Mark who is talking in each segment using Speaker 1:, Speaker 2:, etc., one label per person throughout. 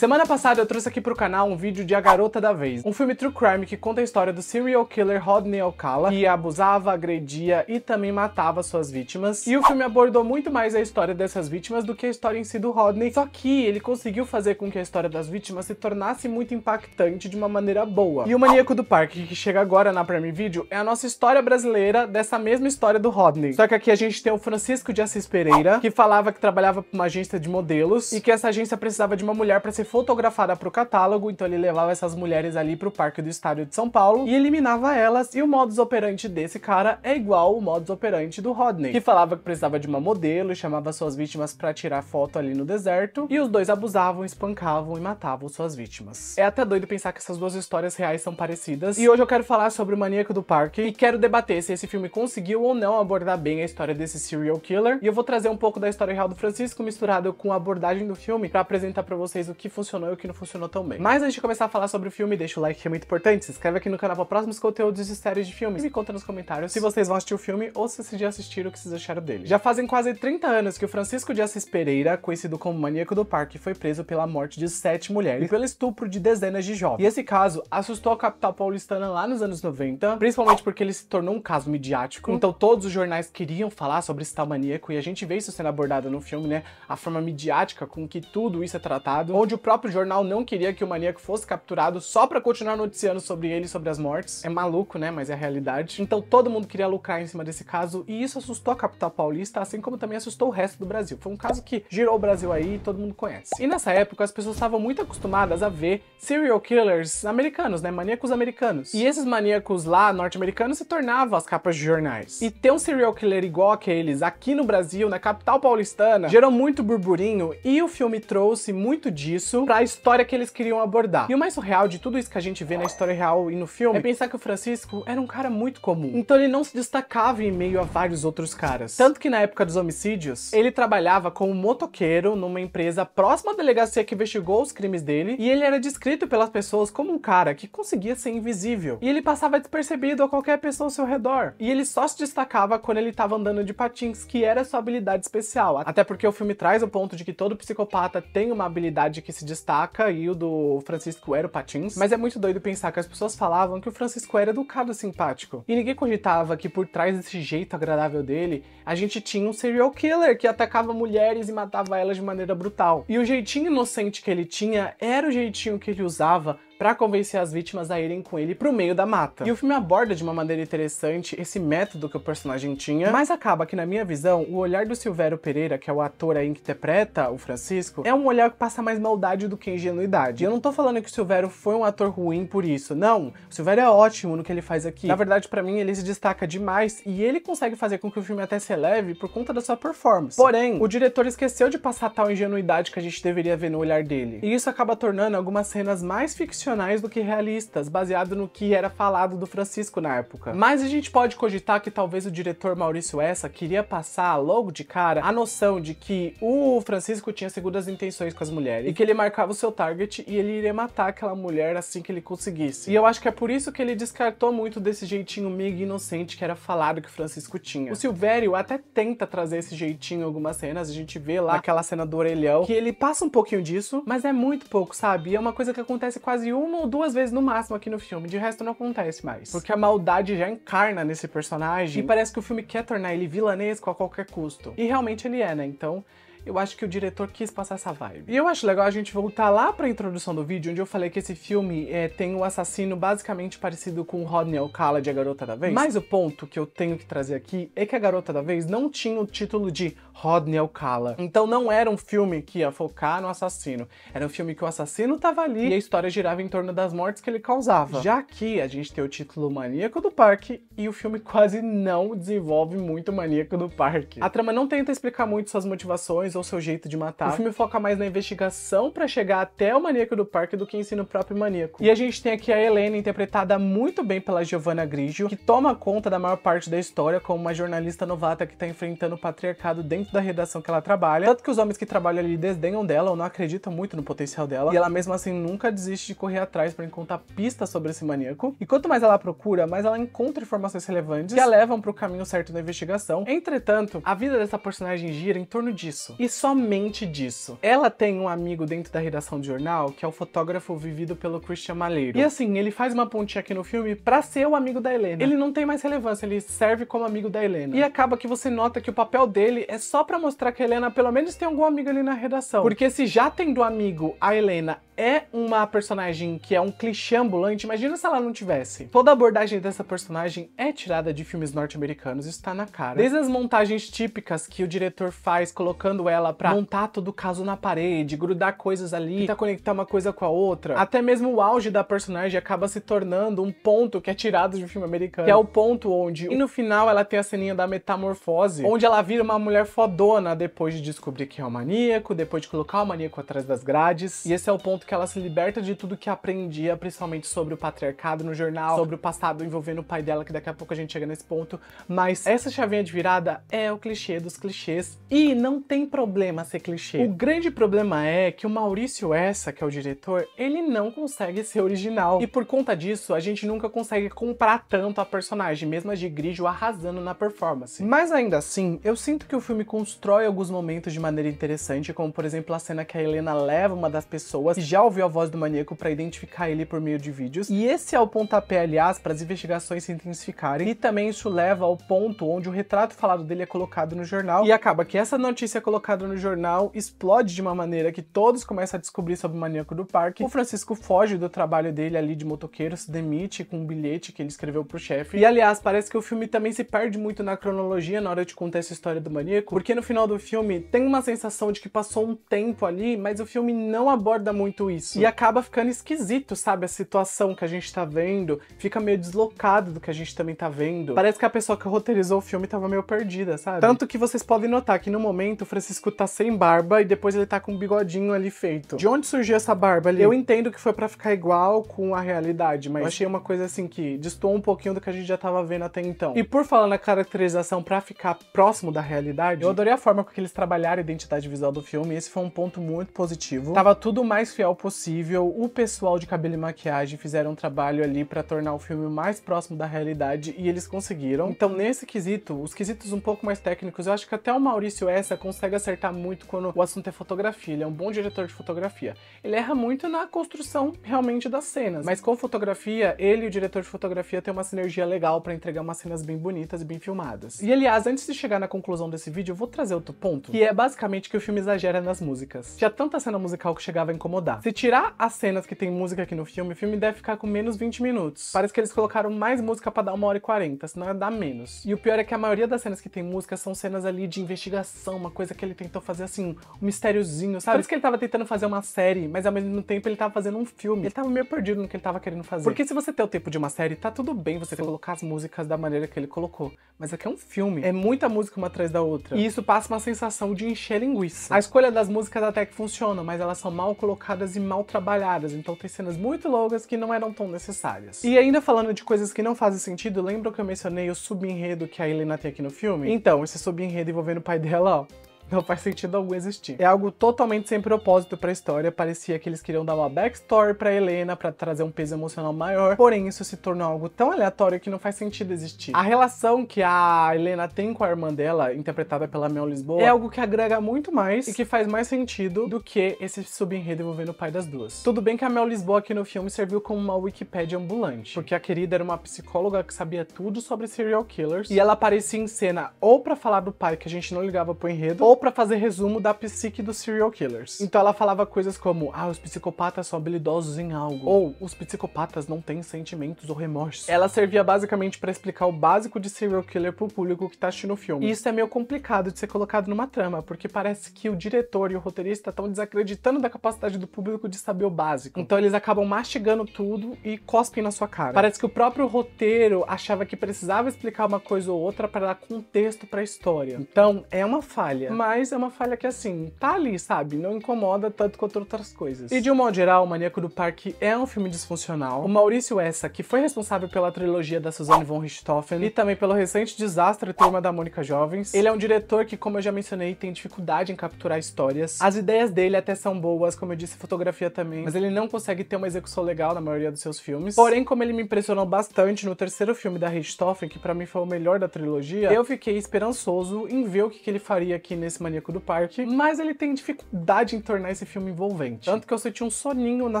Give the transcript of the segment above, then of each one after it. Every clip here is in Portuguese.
Speaker 1: Semana passada eu trouxe aqui pro canal um vídeo de A Garota da Vez, um filme true crime que conta a história do serial killer Rodney Alcala, que abusava, agredia e também matava suas vítimas. E o filme abordou muito mais a história dessas vítimas do que a história em si do Rodney, só que ele conseguiu fazer com que a história das vítimas se tornasse muito impactante de uma maneira boa. E o Maníaco do Parque, que chega agora na Prime Video, é a nossa história brasileira dessa mesma história do Rodney. Só que aqui a gente tem o Francisco de Assis Pereira, que falava que trabalhava pra uma agência de modelos e que essa agência precisava de uma mulher para ser Fotografada para o catálogo, então ele levava essas mulheres ali para o parque do estádio de São Paulo e eliminava elas, e o modus operandi desse cara é igual o modus operandi do Rodney, que falava que precisava de uma modelo e chamava suas vítimas para tirar foto ali no deserto, e os dois abusavam, espancavam e matavam suas vítimas. É até doido pensar que essas duas histórias reais são parecidas, e hoje eu quero falar sobre o Maníaco do Parque, e quero debater se esse filme conseguiu ou não abordar bem a história desse serial killer, e eu vou trazer um pouco da história real do Francisco misturado com a abordagem do filme para apresentar para vocês o que funcionou e o que não funcionou tão bem. Mas antes de começar a falar sobre o filme, deixa o like que é muito importante, se inscreve aqui no canal para próximos conteúdos e séries de filmes e me conta nos comentários se vocês vão assistir o filme ou se vocês já assistiram o que vocês acharam dele. Já fazem quase 30 anos que o Francisco de Assis Pereira, conhecido como Maníaco do Parque, foi preso pela morte de sete mulheres e pelo estupro de dezenas de jovens. E esse caso assustou a capital paulistana lá nos anos 90, principalmente porque ele se tornou um caso midiático, então todos os jornais queriam falar sobre esse tal maníaco e a gente vê isso sendo abordado no filme, né? A forma midiática com que tudo isso é tratado, onde o próprio jornal não queria que o maníaco fosse capturado só para continuar noticiando sobre ele e sobre as mortes. É maluco, né? Mas é a realidade. Então todo mundo queria lucrar em cima desse caso e isso assustou a capital paulista, assim como também assustou o resto do Brasil. Foi um caso que girou o Brasil aí e todo mundo conhece. E nessa época as pessoas estavam muito acostumadas a ver serial killers americanos, né? Maníacos americanos. E esses maníacos lá norte-americanos se tornavam as capas de jornais. E ter um serial killer igual aqueles aqui no Brasil, na capital paulistana, gerou muito burburinho e o filme trouxe muito disso isso para a história que eles queriam abordar. E o mais surreal de tudo isso que a gente vê na história real e no filme é pensar que o Francisco era um cara muito comum. Então ele não se destacava em meio a vários outros caras. Tanto que na época dos homicídios, ele trabalhava como motoqueiro numa empresa próxima à delegacia que investigou os crimes dele e ele era descrito pelas pessoas como um cara que conseguia ser invisível. E ele passava despercebido a qualquer pessoa ao seu redor. E ele só se destacava quando ele estava andando de patins, que era sua habilidade especial. Até porque o filme traz o ponto de que todo psicopata tem uma habilidade que se destaca aí o do Francisco Ero Patins, mas é muito doido pensar que as pessoas falavam que o Francisco era é educado e simpático. E ninguém cogitava que por trás desse jeito agradável dele, a gente tinha um serial killer que atacava mulheres e matava elas de maneira brutal. E o jeitinho inocente que ele tinha era o jeitinho que ele usava para convencer as vítimas a irem com ele pro meio da mata. E o filme aborda de uma maneira interessante esse método que o personagem tinha, mas acaba que, na minha visão, o olhar do Silvério Pereira, que é o ator aí que interpreta o Francisco, é um olhar que passa mais maldade do que ingenuidade. E eu não tô falando que o Silvério foi um ator ruim por isso, não. O Silvério é ótimo no que ele faz aqui. Na verdade, para mim, ele se destaca demais e ele consegue fazer com que o filme até se eleve por conta da sua performance. Porém, o diretor esqueceu de passar tal ingenuidade que a gente deveria ver no olhar dele. E isso acaba tornando algumas cenas mais ficcionais racionais do que realistas, baseado no que era falado do Francisco na época. Mas a gente pode cogitar que talvez o diretor Maurício Essa queria passar logo de cara a noção de que o Francisco tinha segundas intenções com as mulheres e que ele marcava o seu target e ele iria matar aquela mulher assim que ele conseguisse. E eu acho que é por isso que ele descartou muito desse jeitinho miga inocente que era falado que o Francisco tinha. O Silvério até tenta trazer esse jeitinho em algumas cenas, a gente vê lá aquela cena do orelhão, que ele passa um pouquinho disso, mas é muito pouco, sabe? E é uma coisa que acontece quase uma ou duas vezes no máximo aqui no filme, de resto não acontece mais. Porque a maldade já encarna nesse personagem e parece que o filme quer tornar ele vilanesco a qualquer custo. E realmente ele é, né? Então eu acho que o diretor quis passar essa vibe. E eu acho legal a gente voltar lá pra introdução do vídeo, onde eu falei que esse filme é, tem um assassino basicamente parecido com o Rodney Alcala de A Garota da Vez. Mas o ponto que eu tenho que trazer aqui é que A Garota da Vez não tinha o título de Rodney Alcala. Então não era um filme que ia focar no assassino. Era um filme que o assassino tava ali e a história girava em torno das mortes que ele causava. Já aqui a gente tem o título Maníaco do Parque e o filme quase não desenvolve muito o Maníaco do Parque. A trama não tenta explicar muito suas motivações vilões ou seu jeito de matar. O filme foca mais na investigação para chegar até o maníaco do parque do que em si no próprio maníaco. E a gente tem aqui a Helena, interpretada muito bem pela Giovanna Grigio, que toma conta da maior parte da história como uma jornalista novata que tá enfrentando o patriarcado dentro da redação que ela trabalha. Tanto que os homens que trabalham ali desdenham dela ou não acreditam muito no potencial dela. E ela mesmo assim nunca desiste de correr atrás para encontrar pistas sobre esse maníaco. E quanto mais ela procura, mais ela encontra informações relevantes que a levam para o caminho certo da investigação. Entretanto, a vida dessa personagem gira em torno disso e somente disso. Ela tem um amigo dentro da redação de jornal, que é o fotógrafo vivido pelo Christian Malheiro. E assim, ele faz uma pontinha aqui no filme pra ser o amigo da Helena. Ele não tem mais relevância, ele serve como amigo da Helena. E acaba que você nota que o papel dele é só pra mostrar que a Helena pelo menos tem algum amigo ali na redação. Porque se já tendo amigo a Helena é uma personagem que é um clichê ambulante, imagina se ela não tivesse. Toda a abordagem dessa personagem é tirada de filmes norte-americanos, isso tá na cara. Desde as montagens típicas que o diretor faz colocando ela pra montar todo o caso na parede, grudar coisas ali, tentar conectar uma coisa com a outra. Até mesmo o auge da personagem acaba se tornando um ponto que é tirado de um filme americano, que é o ponto onde, e no final ela tem a ceninha da metamorfose, onde ela vira uma mulher fodona depois de descobrir que é um maníaco, depois de colocar o maníaco atrás das grades. E esse é o ponto que ela se liberta de tudo que aprendia, principalmente sobre o patriarcado no jornal, sobre o passado envolvendo o pai dela, que daqui a pouco a gente chega nesse ponto. Mas essa chavinha de virada é o clichê dos clichês e não tem problema ser clichê. O grande problema é que o Maurício Essa, que é o diretor, ele não consegue ser original. E por conta disso, a gente nunca consegue comprar tanto a personagem, mesmo a de Grigio arrasando na performance. Mas ainda assim, eu sinto que o filme constrói alguns momentos de maneira interessante, como por exemplo a cena que a Helena leva uma das pessoas e já ouvir ouviu a voz do maníaco para identificar ele por meio de vídeos. E esse é o pontapé, aliás, para as investigações se intensificarem. E também isso leva ao ponto onde o retrato falado dele é colocado no jornal. E acaba que essa notícia é colocada no jornal explode de uma maneira que todos começam a descobrir sobre o maníaco do parque. O Francisco foge do trabalho dele ali de motoqueiro, se demite com um bilhete que ele escreveu pro chefe. E aliás, parece que o filme também se perde muito na cronologia na hora de contar essa história do maníaco, porque no final do filme tem uma sensação de que passou um tempo ali, mas o filme não aborda muito isso. E acaba ficando esquisito, sabe? A situação que a gente tá vendo fica meio deslocado do que a gente também tá vendo. Parece que a pessoa que roteirizou o filme tava meio perdida, sabe? Tanto que vocês podem notar que no momento o Francisco tá sem barba e depois ele tá com um bigodinho ali feito. De onde surgiu essa barba ali? Eu entendo que foi para ficar igual com a realidade, mas achei uma coisa assim que distou um pouquinho do que a gente já tava vendo até então. E por falar na caracterização para ficar próximo da realidade, eu adorei a forma com que eles trabalharam a identidade visual do filme, esse foi um ponto muito positivo. Tava tudo mais fiel fiel possível. O pessoal de cabelo e maquiagem fizeram um trabalho ali para tornar o filme mais próximo da realidade e eles conseguiram. Então, nesse quesito, os quesitos um pouco mais técnicos, eu acho que até o Maurício Essa consegue acertar muito quando o assunto é fotografia. Ele é um bom diretor de fotografia. Ele erra muito na construção realmente das cenas, mas com fotografia, ele e o diretor de fotografia tem uma sinergia legal para entregar umas cenas bem bonitas e bem filmadas. E aliás, antes de chegar na conclusão desse vídeo, eu vou trazer outro ponto, que é basicamente que o filme exagera nas músicas. Já tanta cena musical que chegava a incomodar. Se tirar as cenas que tem música aqui no filme, o filme deve ficar com menos 20 minutos. Parece que eles colocaram mais música para dar uma hora e 40, senão ia dar menos. E o pior é que a maioria das cenas que tem música são cenas ali de investigação, uma coisa que ele tentou fazer assim, um mistériozinho, sabe? Por isso que ele tava tentando fazer uma série, mas ao mesmo tempo ele tava fazendo um filme. Ele tava meio perdido no que ele tava querendo fazer. Porque se você tem o tempo de uma série, tá tudo bem você colocar as músicas da maneira que ele colocou. Mas aqui é um filme. É muita música uma atrás da outra. E isso passa uma sensação de encher linguiça. A escolha das músicas até que funciona, mas elas são mal colocadas longas e mal trabalhadas, então tem cenas muito longas que não eram tão necessárias. E ainda falando de coisas que não fazem sentido, lembra que eu mencionei o subenredo que a Helena tem aqui no filme? Então, esse subenredo envolvendo o pai dela, ó, não faz sentido algum existir. É algo totalmente sem propósito para a história, parecia que eles queriam dar uma backstory para Helena para trazer um peso emocional maior, porém isso se tornou algo tão aleatório que não faz sentido existir. A relação que a Helena tem com a irmã dela, interpretada pela Mel Lisboa, é algo que agrega muito mais e que faz mais sentido do que esse subenredo envolvendo o pai das duas. Tudo bem que a Mel Lisboa aqui no filme serviu como uma Wikipédia ambulante, porque a querida era uma psicóloga que sabia tudo sobre serial killers e ela aparecia em cena ou para falar do pai que a gente não ligava pro enredo, ou para fazer resumo da psique dos serial killers. Então ela falava coisas como, ah, os psicopatas são habilidosos em algo, ou os psicopatas não têm sentimentos ou remorsos. Ela servia basicamente para explicar o básico de serial killer pro público que tá assistindo o filme. E isso é meio complicado de ser colocado numa trama, porque parece que o diretor e o roteirista estão desacreditando da capacidade do público de saber o básico. Então eles acabam mastigando tudo e cospem na sua cara. Parece que o próprio roteiro achava que precisava explicar uma coisa ou outra para dar contexto para a história. Então é uma falha. Mas mas é uma falha que, assim, tá ali, sabe? Não incomoda tanto quanto outras coisas. E de um modo geral, O Maníaco do Parque é um filme disfuncional. O Maurício Essa, que foi responsável pela trilogia da Suzanne von Richthofen e também pelo recente desastre Turma da Mônica Jovens. Ele é um diretor que, como eu já mencionei, tem dificuldade em capturar histórias. As ideias dele até são boas, como eu disse, fotografia também, mas ele não consegue ter uma execução legal na maioria dos seus filmes. Porém, como ele me impressionou bastante no terceiro filme da Richthofen, que para mim foi o melhor da trilogia, eu fiquei esperançoso em ver o que, que ele faria aqui nesse esse maníaco do parque, mas ele tem dificuldade em tornar esse filme envolvente. Tanto que eu senti um soninho na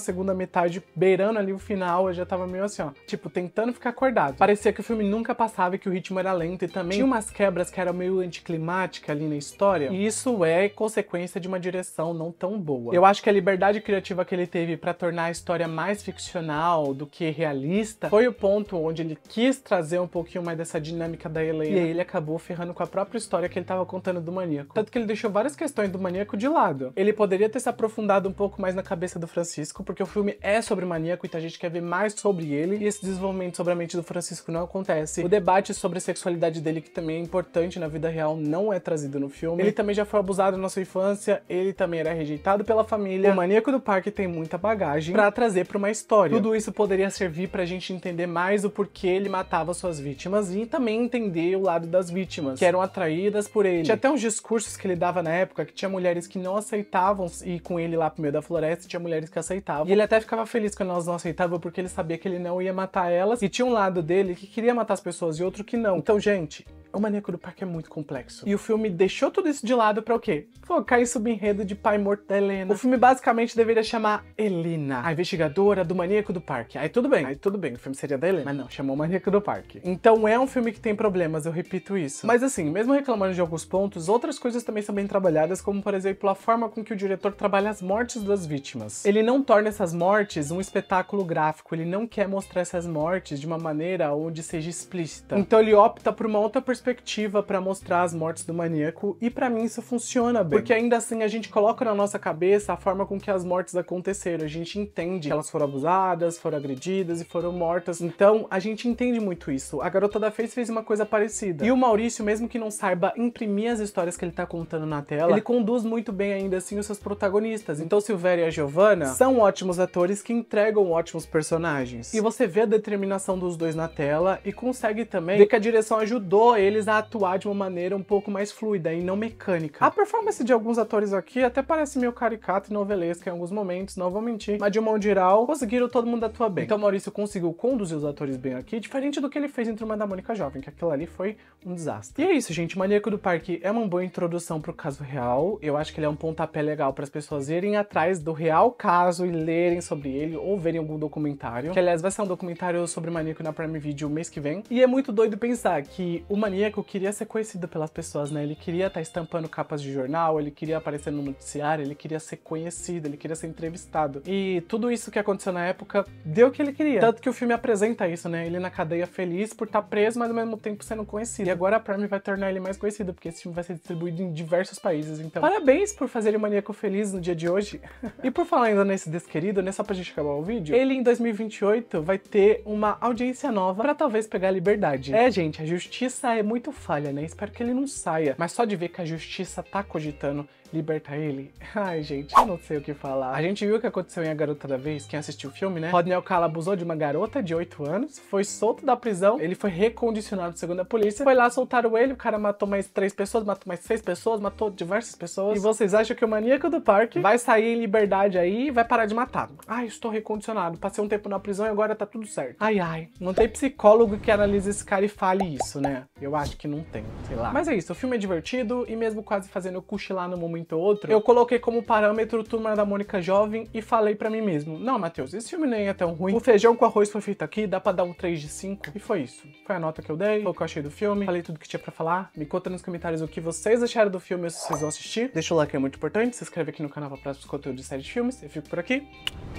Speaker 1: segunda metade, beirando ali o final, eu já tava meio assim, ó, tipo, tentando ficar acordado. Parecia que o filme nunca passava e que o ritmo era lento e também tinha umas quebras que eram meio anticlimáticas ali na história. E isso é consequência de uma direção não tão boa. Eu acho que a liberdade criativa que ele teve para tornar a história mais ficcional do que realista foi o ponto onde ele quis trazer um pouquinho mais dessa dinâmica da Helena. E aí ele acabou ferrando com a própria história que ele tava contando do maníaco tanto que ele deixou várias questões do maníaco de lado. Ele poderia ter se aprofundado um pouco mais na cabeça do Francisco, porque o filme é sobre o maníaco, então a gente quer ver mais sobre ele, e esse desenvolvimento sobre a mente do Francisco não acontece. O debate sobre a sexualidade dele, que também é importante na vida real, não é trazido no filme. Ele também já foi abusado na sua infância, ele também era rejeitado pela família. O maníaco do parque tem muita bagagem para trazer para uma história. Tudo isso poderia servir pra gente entender mais o porquê ele matava suas vítimas e também entender o lado das vítimas, que eram atraídas por ele. Tinha até uns discursos que ele dava na época, que tinha mulheres que não aceitavam ir com ele lá pro meio da floresta, e tinha mulheres que aceitavam. E ele até ficava feliz quando elas não aceitavam, porque ele sabia que ele não ia matar elas. E tinha um lado dele que queria matar as pessoas e outro que não. Então, gente, o maníaco do parque é muito complexo. E o filme deixou tudo isso de lado pra o quê? Focar em subenredo de pai morto da Helena. O filme basicamente deveria chamar Helena, a investigadora do maníaco do parque. Aí tudo bem, aí tudo bem, o filme seria da Helena. Mas não, chamou o maníaco do parque. Então é um filme que tem problemas, eu repito isso. Mas assim, mesmo reclamando de alguns pontos, outras coisas também são bem trabalhadas, como por exemplo a forma com que o diretor trabalha as mortes das vítimas. Ele não torna essas mortes um espetáculo gráfico, ele não quer mostrar essas mortes de uma maneira onde seja explícita. Então ele opta por uma outra perspectiva perspectiva para mostrar as mortes do maníaco e para mim isso funciona bem. Porque ainda assim a gente coloca na nossa cabeça a forma com que as mortes aconteceram. A gente entende que elas foram abusadas, foram agredidas e foram mortas. Então a gente entende muito isso. A garota da Face fez uma coisa parecida. E o Maurício, mesmo que não saiba imprimir as histórias que ele tá contando na tela, ele conduz muito bem ainda assim os seus protagonistas. Então Silvério e a Giovanna são ótimos atores que entregam ótimos personagens. E você vê a determinação dos dois na tela e consegue também ver que a direção ajudou ele eles a atuar de uma maneira um pouco mais fluida e não mecânica. A performance de alguns atores aqui até parece meio caricata e novelesca em alguns momentos, não vou mentir, mas de um modo geral, conseguiram todo mundo atuar bem. Então Maurício conseguiu conduzir os atores bem aqui, diferente do que ele fez em Turma da Mônica Jovem, que aquilo ali foi um desastre. E é isso, gente, Maníaco do Parque é uma boa introdução pro caso real, eu acho que ele é um pontapé legal para as pessoas irem atrás do real caso e lerem sobre ele ou verem algum documentário, que aliás vai ser um documentário sobre Maníaco na Prime Video mês que vem, e é muito doido pensar que o Maníaco maníaco é queria ser conhecido pelas pessoas, né? Ele queria estar tá estampando capas de jornal, ele queria aparecer no noticiário, ele queria ser conhecido, ele queria ser entrevistado. E tudo isso que aconteceu na época deu o que ele queria. Tanto que o filme apresenta isso, né? Ele na cadeia feliz por estar tá preso, mas ao mesmo tempo sendo conhecido. E agora a Prime vai tornar ele mais conhecido, porque esse filme vai ser distribuído em diversos países. Então, parabéns por fazer o Maníaco Feliz no dia de hoje. e por falar ainda nesse desquerido, né? Só pra gente acabar o vídeo, ele em 2028 vai ter uma audiência nova para talvez pegar a liberdade. É, gente, a justiça é muito falha, né? Espero que ele não saia. Mas só de ver que a justiça tá cogitando libertar ele, ai gente, eu não sei o que falar. A gente viu o que aconteceu em A Garota da Vez, quem assistiu o filme, né? Rodney Alcala abusou de uma garota de 8 anos, foi solto da prisão, ele foi recondicionado segundo a polícia, foi lá, soltaram ele, o cara matou mais três pessoas, matou mais seis pessoas, matou diversas pessoas. E vocês acham que o maníaco do parque vai sair em liberdade aí e vai parar de matar? Ai, estou recondicionado, passei um tempo na prisão e agora tá tudo certo. Ai, ai, não tem psicólogo que analise esse cara e fale isso, né? Eu acho que não tem, sei lá. Mas é isso, o filme é divertido e mesmo quase fazendo eu cochilar no momento ou outro, eu coloquei como parâmetro Turma da Mônica Jovem e falei para mim mesmo, não, Matheus, esse filme nem é tão ruim, o feijão com arroz foi feito aqui, dá pra dar um 3 de 5. E foi isso. Foi a nota que eu dei, foi o que eu achei do filme, falei tudo que tinha pra falar. Me conta nos comentários o que vocês acharam do filme se vocês vão assistir. Deixa o like, é muito importante, se inscreve aqui no canal pra próximos conteúdos de série de filmes. Eu fico por aqui,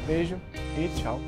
Speaker 1: beijo e tchau.